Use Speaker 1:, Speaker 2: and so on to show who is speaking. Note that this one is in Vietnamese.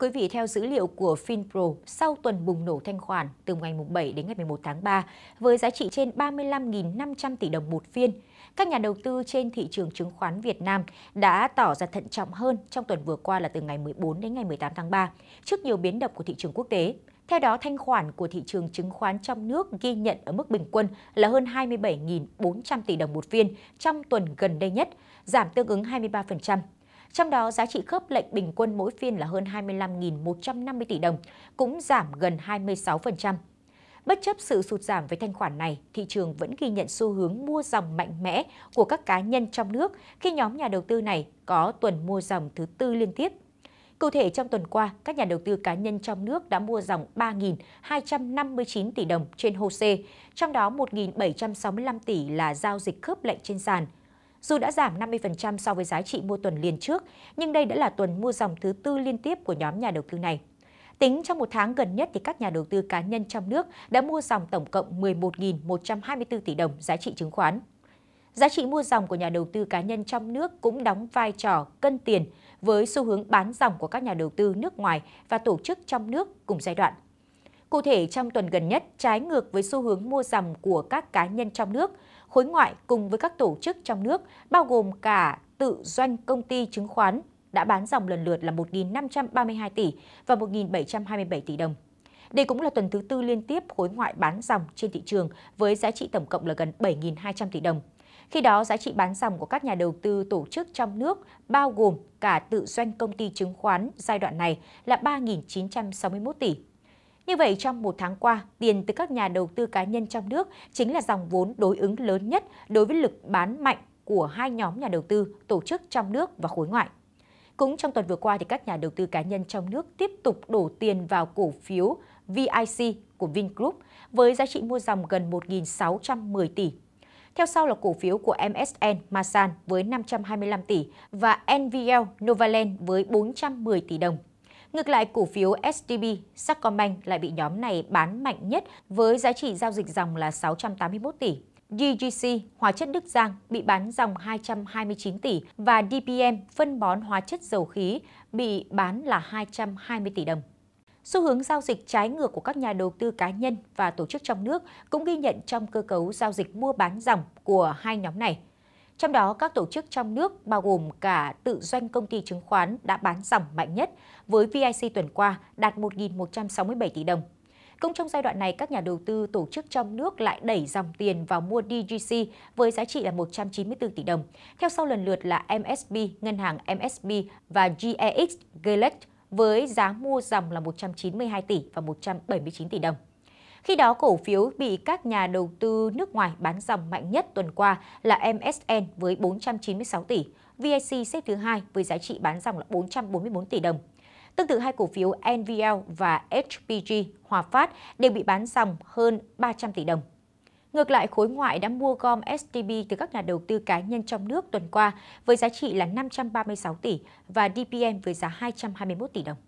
Speaker 1: quý vị, theo dữ liệu của FinPro, sau tuần bùng nổ thanh khoản từ ngày 7 đến ngày 11 tháng 3 với giá trị trên 35.500 tỷ đồng một phiên, các nhà đầu tư trên thị trường chứng khoán Việt Nam đã tỏ ra thận trọng hơn trong tuần vừa qua là từ ngày 14 đến ngày 18 tháng 3 trước nhiều biến động của thị trường quốc tế. Theo đó, thanh khoản của thị trường chứng khoán trong nước ghi nhận ở mức bình quân là hơn 27.400 tỷ đồng một phiên trong tuần gần đây nhất, giảm tương ứng 23% trong đó, giá trị khớp lệnh bình quân mỗi phiên là hơn 25.150 tỷ đồng, cũng giảm gần 26%. Bất chấp sự sụt giảm với thanh khoản này, thị trường vẫn ghi nhận xu hướng mua dòng mạnh mẽ của các cá nhân trong nước khi nhóm nhà đầu tư này có tuần mua dòng thứ tư liên tiếp. Cụ thể, trong tuần qua, các nhà đầu tư cá nhân trong nước đã mua dòng 3.259 tỷ đồng trên HOSE, trong đó 1.765 tỷ là giao dịch khớp lệnh trên sàn, dù đã giảm 50% so với giá trị mua tuần liền trước, nhưng đây đã là tuần mua dòng thứ tư liên tiếp của nhóm nhà đầu tư này. Tính trong một tháng gần nhất thì các nhà đầu tư cá nhân trong nước đã mua dòng tổng cộng 11.124 tỷ đồng giá trị chứng khoán. Giá trị mua dòng của nhà đầu tư cá nhân trong nước cũng đóng vai trò cân tiền với xu hướng bán dòng của các nhà đầu tư nước ngoài và tổ chức trong nước cùng giai đoạn. Cụ thể, trong tuần gần nhất, trái ngược với xu hướng mua dòng của các cá nhân trong nước, khối ngoại cùng với các tổ chức trong nước, bao gồm cả tự doanh công ty chứng khoán, đã bán dòng lần lượt là 1.532 tỷ và 1.727 tỷ đồng. Đây cũng là tuần thứ tư liên tiếp khối ngoại bán dòng trên thị trường với giá trị tổng cộng là gần 7.200 tỷ đồng. Khi đó, giá trị bán dòng của các nhà đầu tư tổ chức trong nước bao gồm cả tự doanh công ty chứng khoán giai đoạn này là 3.961 tỷ như vậy, trong một tháng qua, tiền từ các nhà đầu tư cá nhân trong nước chính là dòng vốn đối ứng lớn nhất đối với lực bán mạnh của hai nhóm nhà đầu tư, tổ chức trong nước và khối ngoại. Cũng trong tuần vừa qua, thì các nhà đầu tư cá nhân trong nước tiếp tục đổ tiền vào cổ phiếu VIC của Vingroup với giá trị mua dòng gần 1.610 tỷ. Theo sau là cổ phiếu của MSN Masan với 525 tỷ và NVL Novaland với 410 tỷ đồng. Ngược lại, cổ phiếu STB, Sacombank lại bị nhóm này bán mạnh nhất với giá trị giao dịch dòng là 681 tỷ. DGC, hóa chất Đức Giang bị bán dòng 229 tỷ và DPM, phân bón hóa chất dầu khí bị bán là 220 tỷ đồng. Xu hướng giao dịch trái ngược của các nhà đầu tư cá nhân và tổ chức trong nước cũng ghi nhận trong cơ cấu giao dịch mua bán dòng của hai nhóm này. Trong đó, các tổ chức trong nước bao gồm cả tự doanh công ty chứng khoán đã bán dòng mạnh nhất với VIC tuần qua đạt 1.167 tỷ đồng. Cũng trong giai đoạn này, các nhà đầu tư tổ chức trong nước lại đẩy dòng tiền vào mua DGC với giá trị là 194 tỷ đồng. Theo sau lần lượt là MSB, ngân hàng MSB và GEX, Galex với giá mua dòng là 192 tỷ và 179 tỷ đồng. Khi đó, cổ phiếu bị các nhà đầu tư nước ngoài bán dòng mạnh nhất tuần qua là MSN với 496 tỷ, VIC xếp thứ hai với giá trị bán dòng là 444 tỷ đồng. Tương tự hai cổ phiếu NVL và HPG Hòa Phát đều bị bán dòng hơn 300 tỷ đồng. Ngược lại, khối ngoại đã mua gom STB từ các nhà đầu tư cá nhân trong nước tuần qua với giá trị là 536 tỷ và DPM với giá 221 tỷ đồng.